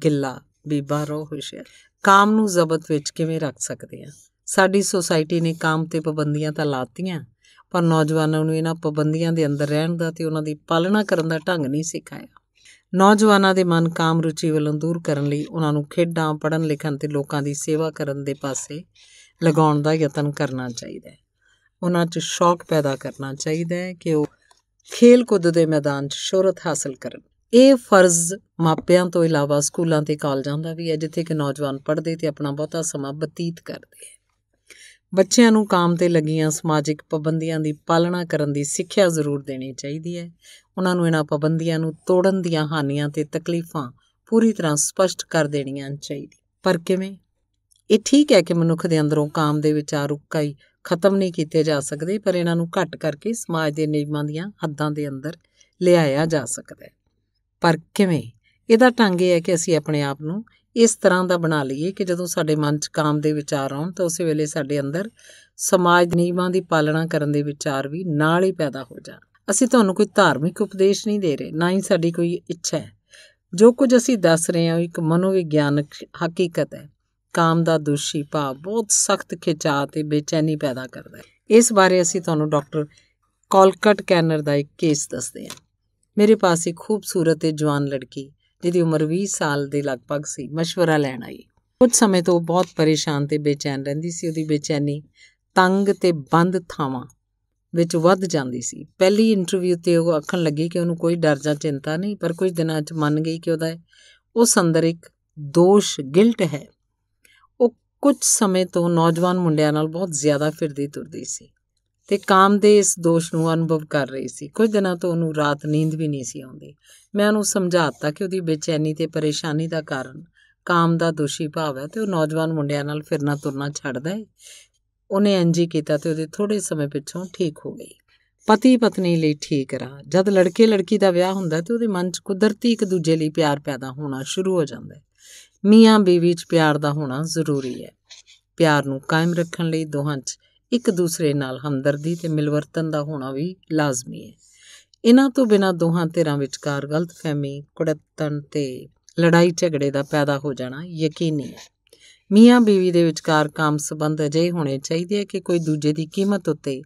ਗਿੱਲਾ ਬੀਬਾ ਰੋ ਹੁਸ਼ਿਆਰ ਕਾਮ ਨੂੰ ਜ਼ਬਤ ਵਿੱਚ ਕਿਵੇਂ ਰੱਖ ਸਕਦੇ ਆ ਸਾਡੀ ਸੋਸਾਇਟੀ ਨੇ ਕਾਮ ਤੇ ਪਾਬੰਦੀਆਂ ਤਾਂ ਲਾਤੀਆਂ ਪਰ ਨੌਜਵਾਨਾਂ ਨੂੰ ਇਹਨਾਂ ਪਾਬੰਦੀਆਂ ਦੇ ਅੰਦਰ ਰਹਿਣ ਦਾ ਤੇ ਉਹਨਾਂ ਦੀ ਪਾਲਣਾ ਕਰਨ ਦਾ ਢੰਗ ਨਹੀਂ ਸਿਖਾਇਆ ਨੌਜਵਾਨਾਂ ਦੇ ਮਨ ਕਾਮ ਰੁਚੀ ਵੱਲੋਂ ਦੂਰ ਕਰਨ ਲਈ ਉਹਨਾਂ ਨੂੰ ਖੇਡਾਂ ਪੜਨ ਲਿਖਣ ਤੇ ਲੋਕਾਂ ਦੀ ਸੇਵਾ ਕਰਨ ਦੇ ਪਾਸੇ ਲਗਾਉਣ ਦਾ ਯਤਨ ਕਰਨਾ ਚਾਹੀਦਾ ਹੈ ਉਹਨਾਂ 'ਚ ਸ਼ੌਕ ਪੈਦਾ ਕਰਨਾ ਚਾਹੀਦਾ ਹੈ ਕਿ ਉਹ ਖੇਲ ਕੁੱਦ ਦੇ ਮੈਦਾਨ 'ਚ ਸ਼ੋਹਰਤ ਹਾਸਲ ਕਰਨ ਇਹ ਫਰਜ਼ ਮਾਪਿਆਂ ਤੋਂ ਇਲਾਵਾ ਸਕੂਲਾਂ ਤੇ ਕਾਲਜਾਂ ਦਾ ਵੀ ਹੈ ਜਿੱਥੇ ਕਿ ਨੌਜਵਾਨ ਪੜ੍ਹਦੇ ਤੇ ਆਪਣਾ ਬਹੁਤਾ ਸਮਾਂ ਬਤੀਤ ਕਰਦੇ ਬੱਚਿਆਂ ਨੂੰ ਕਾਮ ਤੇ ਲੱਗੀਆਂ ਸਮਾਜਿਕ ਪਾਬੰਦੀਆਂ ਦੀ ਪਾਲਣਾ ਕਰਨ ਦੀ ਸਿੱਖਿਆ ਜ਼ਰੂਰ ਦੇਣੀ ਚਾਹੀਦੀ ਹੈ ਉਹਨਾਂ ਨੂੰ ਇਹਨਾਂ ਪਾਬੰਦੀਆਂ ਨੂੰ ਤੋੜਨ ਦੀਆਂ ਹਾਨੀਆਂ ਤੇ ਤਕਲੀਫਾਂ ਪੂਰੀ ਤਰ੍ਹਾਂ ਸਪਸ਼ਟ ਕਰ ਦੇਣੀਆਂ ਚਾਹੀਦੀ ਪਰ ਕਿਵੇਂ ਇਹ ਠੀਕ ਹੈ ਕਿ ਮਨੁੱਖ ਦੇ ਅੰਦਰੋਂ ਕਾਮ ਦੇ ਵਿਚਾਰ ਉੱਕਾਈ ਖਤਮ ਨਹੀਂ ਕੀਤੇ ਜਾ ਸਕਦੇ ਪਰ ਇਹਨਾਂ ਨੂੰ ਘਟ ਕਰਕੇ ਸਮਾਜ ਦੇ ਨਿਯਮਾਂ ਦੀਆਂ ਹੱਦਾਂ ਦੇ ਅੰਦਰ ਲਿਆਇਆ ਜਾ ਸਕਦਾ ਹੈ ਪਰ ਕਿਵੇਂ ਇਹਦਾ ਟੰਗ ਇਹ ਹੈ ਕਿ ਅਸੀਂ ਆਪਣੇ ਆਪ ਨੂੰ ਇਸ ਤਰ੍ਹਾਂ ਦਾ ਬਣਾ ਲਈਏ ਕਿ ਜਦੋਂ ਸਾਡੇ ਮਨ 'ਚ ਕਾਮ ਦੇ ਵਿਚਾਰ ਆਉਣ ਤਾਂ ਉਸੇ ਵੇਲੇ ਸਾਡੇ ਅੰਦਰ ਸਮਾਜ ਨਿਯਮਾਂ ਦੀ ਪਾਲਣਾ ਕਰਨ ਦੇ ਵਿਚਾਰ ਵੀ ਨਾਲ ਹੀ ਪੈਦਾ ਹੋ ਜਾਣ ਅਸੀਂ ਤੁਹਾਨੂੰ ਕੋਈ ਧਾਰਮਿਕ ਉਪਦੇਸ਼ ਨਹੀਂ ਦੇ ਰਹੇ ਨਾ ਹੀ ਸਾਡੀ ਕੋਈ ਇੱਛਾ ਹੈ ਜੋ ਕੁਝ ਅਸੀਂ ਦੱਸ ਰਹੇ ਹਾਂ ਉਹ ਇੱਕ ਮਨੋਵਿਗਿਆਨਕ ਹਕੀਕਤ ਹੈ ਕਾਮ ਦਾ ਦੁਸ਼ੀ ਭਾਵ ਬਹੁਤ ਸਖਤ ਖਿਚਾਅ ਤੇ ਬੇਚੈਨੀ ਪੈਦਾ ਕਰਦਾ ਹੈ ਇਸ ਬਾਰੇ ਅਸੀਂ ਤੁਹਾਨੂੰ ਡਾਕਟਰ ਕੋਲਕਟ ਕੈਨਰ ਦਾ ਇੱਕ ਕੇਸ ਦੱਸਦੇ ਹਾਂ ਮੇਰੇ ਪਾਸ ਇੱਕ ਖੂਬਸੂਰਤ ਤੇ ਜਵਾਨ ਲੜਕੀ ਜਿਹਦੀ ਉਮਰ 20 ਸਾਲ ਦੇ ਲਗਭਗ ਸੀ مشورہ ਲੈਣ ਆਈ ਕੁਝ ਸਮੇਂ ਤੋਂ ਬਹੁਤ ਪਰੇਸ਼ਾਨ ਤੇ ਬੇਚੈਨ ਰਹਿੰਦੀ ਸੀ ਉਹਦੀ ਬੇਚੈਨੀ ਤੰਗ ਤੇ ਬੰਦ ਥਾਵਾਂ ਵਿੱਚ ਵੱਧ ਜਾਂਦੀ ਸੀ ਪਹਿਲੀ ਇੰਟਰਵਿਊ ਤੇ ਉਹ ਆਖਣ ਲੱਗੀ ਕਿ ਉਹਨੂੰ ਕੋਈ ਡਰ ਜਾਂ ਚਿੰਤਾ ਨਹੀਂ ਪਰ ਕੁਝ ਦਿਨਾਂ 'ਚ ਮੰਨ ਗਈ ਕਿ ਉਹਦਾ ਉਸ ਅੰਦਰ ਇੱਕ ਦੋਸ਼ ਗਿਲਟ ਹੈ ਉਹ ਕੁਝ ਸਮੇਂ ਤੋਂ ਨੌਜਵਾਨ ਮੁੰਡਿਆਂ ਨਾਲ ਬਹੁਤ ਜ਼ਿਆਦਾ ਫਿਰਦੀ ਤੁਰਦੀ ਸੀ ਤੇ ਕਾਮ ਦੇ ਇਸ ਦੋਸ਼ ਨੂੰ ਅਨੁਭਵ ਕਰ ਰਹੀ ਸੀ ਕੁਝ ਦਿਨਾਂ ਤੋਂ ਉਹਨੂੰ ਰਾਤ ਨੀਂਦ ਵੀ ਨਹੀਂ ਸੀ ਆਉਂਦੀ ਮੈਂ ਉਹਨੂੰ ਸਮਝਾਤਾ ਕਿ ਉਹਦੀ ਬੇਚੈਨੀ ਤੇ ਪਰੇਸ਼ਾਨੀ ਦਾ ਕਾਰਨ ਕਾਮ ਦਾ ਦੋਸ਼ੀ ਭਾਵ ਹੈ ਤੇ ਉਹ ਨੌਜਵਾਨ ਮੁੰਡਿਆਂ ਨਾਲ ਫਿਰਨਾ ਤੁਰਨਾ ਛੱਡਦਾ ਹੈ ਉਹਨੇ ਇੰਜ ਹੀ ਕੀਤਾ ਤੇ ਉਹਦੇ ਥੋੜੇ ਸਮੇਂ ਪਿੱਛੋਂ ਠੀਕ ਹੋ ਗਈ ਪਤੀ ਪਤਨੀ ਲਈ ਠੀਕ ਰਹਾ ਜਦ ਲੜਕੇ ਲੜਕੀ ਦਾ ਵਿਆਹ ਹੁੰਦਾ ਤੇ ਉਹਦੇ ਮਨ 'ਚ ਕੁਦਰਤੀ ਇੱਕ ਦੂਜੇ ਲਈ ਪਿਆਰ ਪੈਦਾ ਹੋਣਾ ਸ਼ੁਰੂ ਹੋ ਜਾਂਦਾ ਹੈ ਮੀਆਂ ਬੀਵੀ 'ਚ ਪਿਆਰ ਦਾ ਹੋਣਾ ਜ਼ਰੂਰੀ ਹੈ ਪਿਆਰ ਨੂੰ ਕਾਇਮ ਰੱਖਣ ਲਈ ਦੋਹਾਂ 'ਚ ਇੱਕ ਦੂਸਰੇ ਨਾਲ ਹਮਦਰਦੀ ਤੇ ਮਿਲਵਰਤਨ ਦਾ ਹੋਣਾ ਵੀ ਲਾਜ਼ਮੀ ਹੈ ਇਹਨਾਂ ਤੋਂ ਬਿਨਾਂ ਦੋਹਾਂ ਧਿਰਾਂ ਵਿਚਕਾਰ ਗਲਤਫਹਿਮੀ ਕੁੜੱਤਣ ਤੇ ਲੜਾਈ ਝਗੜੇ ਦਾ ਪੈਦਾ ਹੋ ਜਾਣਾ ਯਕੀਨੀ ਹੈ ਮੀਆਂ ਬੀਵੀ ਦੇ ਵਿਚਕਾਰ ਕਾਮ ਸੰਬੰਧ ਅਜੇ ਹੋਣੇ ਚਾਹੀਦੇ ਹੈ ਕਿ ਕੋਈ ਦੂਜੇ ਦੀ ਕੀਮਤ ਉੱਤੇ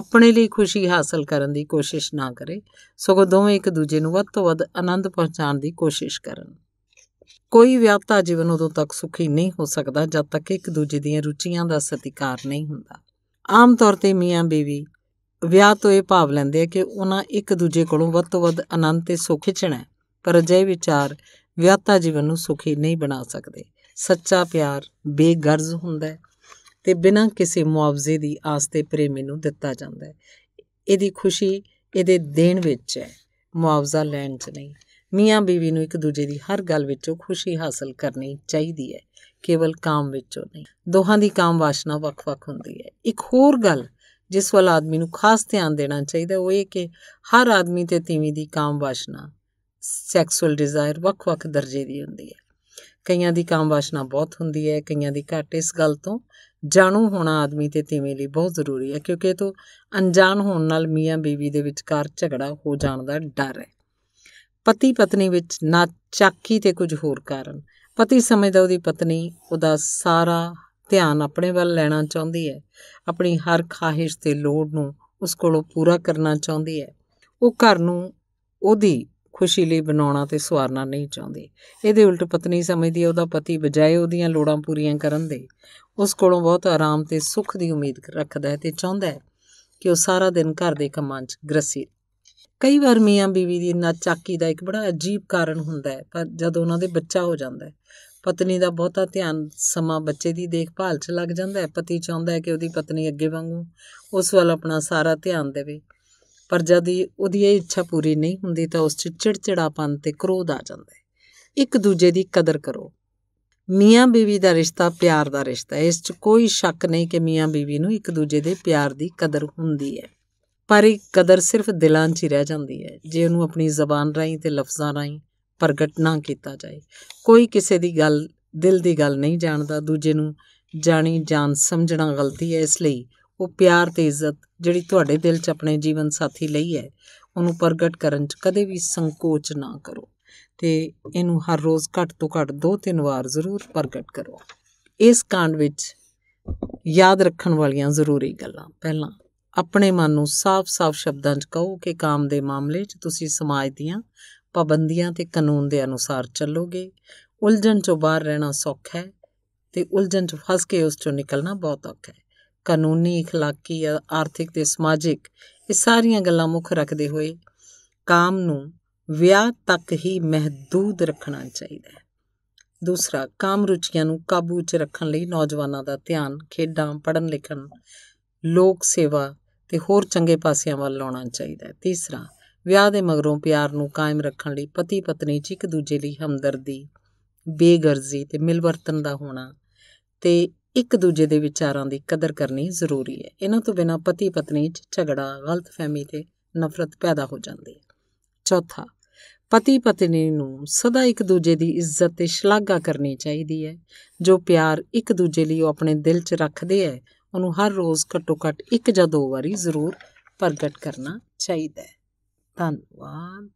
ਆਪਣੇ ਲਈ ਖੁਸ਼ੀ ਹਾਸਲ ਕਰਨ ਦੀ ਕੋਸ਼ਿਸ਼ ਨਾ ਕਰੇ ਸਗੋਂ ਦੋਵੇਂ ਇੱਕ ਦੂਜੇ ਨੂੰ ਵੱਧ ਤੋਂ ਵੱਧ ਆਨੰਦ ਪਹੁੰਚਾਉਣ ਦੀ ਕੋਸ਼ਿਸ਼ ਕਰਨ ਕੋਈ ਵਿਆਹਤਾ ਜੀਵਨ ਉਦੋਂ ਤੱਕ ਸੁਖੀ ਨਹੀਂ ਹੋ ਸਕਦਾ ਜਦ ਤੱਕ ਇੱਕ ਦੂਜੇ ਦੀਆਂ ਰੁਚੀਆਂ ਦਾ ਸਤਿਕਾਰ ਨਹੀਂ ਹੁੰਦਾ ਆਮ ਤੌਰ ਤੇ ਮੀਆਂ ਬੀਵੀ ਵਿਆਹ ਤੋਂ ਇਹ ਭਾਵ ਲੈਂਦੇ ਆ ਕਿ ਉਹਨਾਂ ਇੱਕ ਦੂਜੇ ਕੋਲੋਂ ਵੱਧ ਤੋਂ ਵੱਧ ਆਨੰਦ ਤੇ ਸੁੱਖ ਖਿੱਚਣਾ ਹੈ ਪਰ ਅਜੇ ਵਿਚਾਰ ਵਿਆਹਤਾ ਜੀਵਨ ਨੂੰ ਸੁਖੀ ਨਹੀਂ ਬਣਾ ਸਕਦੇ ਸੱਚਾ ਪਿਆਰ ਬੇਗਰਜ਼ ਹੁੰਦਾ ਹੈ ਤੇ ਬਿਨਾਂ ਕਿਸੇ ਮੁਆਵਜ਼ੇ ਦੀ ਆਸ ਤੇ ਪ੍ਰੇਮੀ ਨੂੰ ਦਿੱਤਾ ਜਾਂਦਾ ਹੈ ਇਹਦੀ ਖੁਸ਼ੀ ਇਹਦੇ ਦੇਣ ਵਿੱਚ ਹੈ ਮੁਆਵਜ਼ਾ ਲੈਣ 'ਚ ਨਹੀਂ ਮੀਆਂ ਬੀਵੀ ਨੂੰ ਇੱਕ ਦੂਜੇ ਦੀ ਹਰ ਗੱਲ ਵਿੱਚੋਂ ਖੁਸ਼ੀ ਹਾਸਲ ਕਰਨੀ ਚਾਹੀਦੀ ਹੈ ਕੇਵਲ ਕਾਮ ਵਿੱਚੋਂ ਨਹੀਂ ਦੋਹਾਂ ਦੀ ਕਾਮ ਵਾਸ਼ਨਾ ਵੱਖ-ਵੱਖ ਹੁੰਦੀ ਹੈ ਇੱਕ ਹੋਰ ਗੱਲ ਜਿਸ ਵੱਲ ਆਦਮੀ ਨੂੰ ਖਾਸ ਧਿਆਨ ਦੇਣਾ ਚਾਹੀਦਾ ਉਹ ਇਹ ਕਿ ਹਰ ਆਦਮੀ ਤੇ ਤੀਵੀਂ ਦੀ ਕਾਮ ਵਾਸ਼ਨਾ ਸੈਕਸੁਅਲ ਡਿਜ਼ਾਇਰ ਵੱਖ-ਵੱਖ ਦਰਜੇ ਦੀ ਹੁੰਦੀ ਹੈ ਕਈਆਂ ਦੀ ਕਾਮ ਵਾਸ਼ਨਾ ਬਹੁਤ ਹੁੰਦੀ ਹੈ ਕਈਆਂ ਦੀ ਘੱਟ ਇਸ ਗੱਲ ਤੋਂ ਜਾਣੂ ਹੋਣਾ ਆਦਮੀ ਤੇ ਤੀਵੇਂ ਲਈ ਬਹੁਤ ਜ਼ਰੂਰੀ ਹੈ ਕਿਉਂਕਿ ਇਹ ਤੋਂ ਅਣਜਾਣ ਹੋਣ ਨਾਲ ਮੀਆਂ ਬੀਵੀ ਦੇ ਵਿਚਕਾਰ ਝਗੜਾ ਹੋ ਜਾਣ ਦਾ ਡਰ ਹੈ ਪਤੀ ਪਤਨੀ ਵਿੱਚ ਨਾ ਚਾਕੀ ਤੇ ਕੁਝ ਹੋਰ ਕਾਰਨ ਪਤੀ ਸਮਝਦਾ ਉਹਦੀ ਪਤਨੀ ਉਹਦਾ ਸਾਰਾ ਧਿਆਨ ਆਪਣੇ ਵੱਲ ਲੈਣਾ ਚਾਹੁੰਦੀ ਹੈ ਆਪਣੀ ਹਰ ਖਾਹਿਸ਼ ਤੇ ਲੋੜ ਨੂੰ ਉਸ ਕੋਲੋਂ ਪੂਰਾ ਕਰਨਾ ਚਾਹੁੰਦੀ ਹੈ ਉਹ ਘਰ ਨੂੰ ਉਹਦੀ ਖੁਸ਼ੀ ਲਈ ਬਣਾਉਣਾ ਤੇ ਸਵਾਰਨਾ ਨਹੀਂ ਚਾਹੁੰਦੀ ਇਹਦੇ ਉਲਟ ਪਤਨੀ ਸਮਝਦੀ ਹੈ ਉਹਦਾ ਪਤੀ ਬਜਾਏ ਉਹਦੀਆਂ ਲੋੜਾਂ ਪੂਰੀਆਂ ਕਰਨ ਦੇ ਉਸ ਕੋਲੋਂ ਬਹੁਤ ਆਰਾਮ ਤੇ ਸੁੱਖ ਦੀ ਉਮੀਦ ਰੱਖਦਾ ਹੈ ਤੇ ਚਾਹੁੰਦਾ ਹੈ ਕਿ ਉਹ ਸਾਰਾ ਦਿਨ ਘਰ ਦੇ ਕੰਮਾਂ 'ਚ ਗ੍ਰਸੀ ਕਈ ਵਾਰ ਮੀਆਂ ਬੀਵੀ ਦੀ ਨਾਚਾਕੀ ਦਾ ਇੱਕ ਬੜਾ ਅਜੀਬ ਕਾਰਨ ਹੁੰਦਾ ਹੈ ਪਰ ਜਦੋਂ ਉਹਨਾਂ ਦੇ ਬੱਚਾ ਹੋ ਜਾਂਦਾ ਹੈ ਪਤਨੀ ਦਾ ਬਹੁਤਾ ਧਿਆਨ ਸਮਾਂ ਬੱਚੇ ਦੀ ਦੇਖਭਾਲ 'ਚ ਲੱਗ ਜਾਂਦਾ ਹੈ ਪਤੀ ਚਾਹੁੰਦਾ ਹੈ ਕਿ ਉਹਦੀ ਪਤਨੀ ਅੱਗੇ ਵਾਂਗੂ ਉਸ ਵੱਲ ਆਪਣਾ ਸਾਰਾ ਧਿਆਨ ਦੇਵੇ ਪਰ ਜਦ ਉਹਦੀ ਇਹ ਇੱਛਾ ਪੂਰੀ ਨਹੀਂ ਹੁੰਦੀ ਤਾਂ ਉਸ 'ਚ ਚਿੜਚਿੜਾਪਨ ਤੇ ਕ੍ਰੋਧ ਆ ਜਾਂਦਾ ਹੈ ਇੱਕ ਦੂਜੇ ਦੀ ਕਦਰ ਕਰੋ ਮੀਆਂ ਬੀਵੀ ਦਾ ਰਿਸ਼ਤਾ ਪਿਆਰ ਦਾ ਰਿਸ਼ਤਾ ਹੈ ਇਸ 'ਚ ਕੋਈ ਸ਼ੱਕ ਨਹੀਂ ਕਿ ਮੀਆਂ ਬੀਵੀ ਨੂੰ ਇੱਕ ਦੂਜੇ ਦੇ ਪਿਆਰ ਦੀ ਕਦਰ ਹੁੰਦੀ ਹੈ ਪਰ ਇਹ ਕਦਰ ਸਿਰਫ ਦਿਲਾਂ 'ਚ ਹੀ ਰਹਿ ਜਾਂਦੀ ਹੈ ਜੇ ਉਹਨੂੰ ਆਪਣੀ ਜ਼ਬਾਨ ਰਾਹੀਂ ਤੇ ਲਫ਼ਜ਼ਾਂ ਰਾਹੀਂ ਪ੍ਰਗਟ ਨਾ ਕੀਤਾ ਜਾਏ ਕੋਈ ਕਿਸੇ ਦੀ ਗੱਲ ਦਿਲ ਦੀ ਗੱਲ ਨਹੀਂ ਜਾਣਦਾ ਦੂਜੇ ਨੂੰ ਜਾਣੀ ਜਾਣ ਸਮਝਣਾ ਗਲਤੀ ਹੈ ਇਸ ਲਈ ਉਹ ਪਿਆਰ ਤੇ ਇੱਜ਼ਤ ਜਿਹੜੀ ਤੁਹਾਡੇ ਦਿਲ 'ਚ ਆਪਣੇ ਜੀਵਨ ਸਾਥੀ ਲਈ ਹੈ ਉਹਨੂੰ ਪ੍ਰਗਟ ਕਰਨ 'ਚ ਕਦੇ ਵੀ ਸੰਕੋਚ ਨਾ ਕਰੋ ਤੇ ਇਹਨੂੰ ਹਰ ਰੋਜ਼ ਘੱਟ ਤੋਂ ਘੱਟ 2-3 ਵਾਰ ਜ਼ਰੂਰ ਪ੍ਰਗਟ ਕਰੋ ਇਸ ਕਾਂਡ ਵਿੱਚ ਯਾਦ ਰੱਖਣ ਵਾਲੀਆਂ ਜ਼ਰੂਰੀ ਗੱਲਾਂ ਪਹਿਲਾਂ ਆਪਣੇ ਮਨ ਨੂੰ ਸਾਫ਼-ਸਾਫ਼ ਸ਼ਬਦਾਂ 'ਚ ਕਹੋ ਕਿ ਕਾਮ ਦੇ ਮਾਮਲੇ 'ਚ ਤੁਸੀਂ ਸਮਾਜ ਦੀਆਂ ਪਾਬੰਦੀਆਂ ਤੇ ਕਾਨੂੰਨ ਦੇ ਅਨੁਸਾਰ ਚੱਲੋਗੇ ਉਲਝਣ 'ਚੋਂ ਬਾਹਰ ਰਹਿਣਾ ਸੌਖਾ ਹੈ ਤੇ ਉਲਝਣ 'ਚ ਫਸ ਕੇ ਉਸ 'ਚੋਂ ਨਿਕਲਣਾ ਬਹੁਤ ਔਖਾ ਹੈ ਕਾਨੂੰਨੀ اخلاقی ਆਰਥਿਕ ਤੇ ਸਮਾਜਿਕ ਇਹ ਸਾਰੀਆਂ ਗੱਲਾਂ ਮੁੱਖ ਰੱਖਦੇ ਹੋਏ ਕਾਮ ਨੂੰ ਵਿਆਹ ਤੱਕ ਹੀ ਮਹਦੂਦ ਰੱਖਣਾ ਚਾਹੀਦਾ ਹੈ ਦੂਸਰਾ ਕਾਮ ਰੁਚੀਆਂ ਨੂੰ ਕਾਬੂ 'ਚ ਰੱਖਣ ਲਈ ਨੌਜਵਾਨਾਂ ਦਾ ਧਿਆਨ ਖੇਡਾਂ ਪੜ੍ਹਨ ਲਿਖਣ ਲੋਕ ਸੇਵਾ ਤੇ ਹੋਰ ਚੰਗੇ ਪਾਸਿਆਂ ਵੱਲ ਲਾਉਣਾ ਚਾਹੀਦਾ ਹੈ ਤੀਸਰਾ ਵਿਆਹ ਦੇ ਮਗਰੋਂ ਪਿਆਰ ਨੂੰ ਕਾਇਮ ਰੱਖਣ ਲਈ ਪਤੀ ਪਤਨੀ 'ਚ ਇੱਕ ਦੂਜੇ ਲਈ ਹਮਦਰਦੀ ਬੇਗਰਜ਼ੀ ਤੇ ਮਿਲਵਰਤਨ ਦਾ ਹੋਣਾ ਤੇ ਇੱਕ ਦੂਜੇ ਦੇ ਵਿਚਾਰਾਂ ਦੀ ਕਦਰ ਕਰਨੀ ਜ਼ਰੂਰੀ ਹੈ ਇਹਨਾਂ ਤੋਂ ਬਿਨਾਂ ਪਤੀ ਪਤਨੀ 'ਚ ਝਗੜਾ ਗਲਤਫਹਿਮੀ ਤੇ ਨਫ਼ਰਤ ਪੈਦਾ ਹੋ ਜਾਂਦੀ ਹੈ ਚੌਥਾ ਪਤੀ ਪਤਨੀ ਨੂੰ ਸਦਾ ਇੱਕ ਦੂਜੇ ਦੀ ਇੱਜ਼ਤ ਤੇ ਸ਼ਲਾਘਾ ਕਰਨੀ ਚਾਹੀਦੀ ਹੈ ਜੋ ਪਿਆਰ ਇੱਕ ਦੂਜੇ ਲਈ ਉਹ ਆਪਣੇ ਦਿਲ 'ਚ ਰੱਖਦੇ ਹੈ ਉਹਨੂੰ ਹਰ ਰੋਜ਼ ਘੱਟੋ ਘੱਟ ਇੱਕ ਜਾਂ ਦੋ ਵਾਰੀ ਜ਼ਰੂਰ ਪ੍ਰਗਟ ਕਰਨਾ ਚਾਹੀਦਾ ਹੈ ਧੰਨਵਾਦ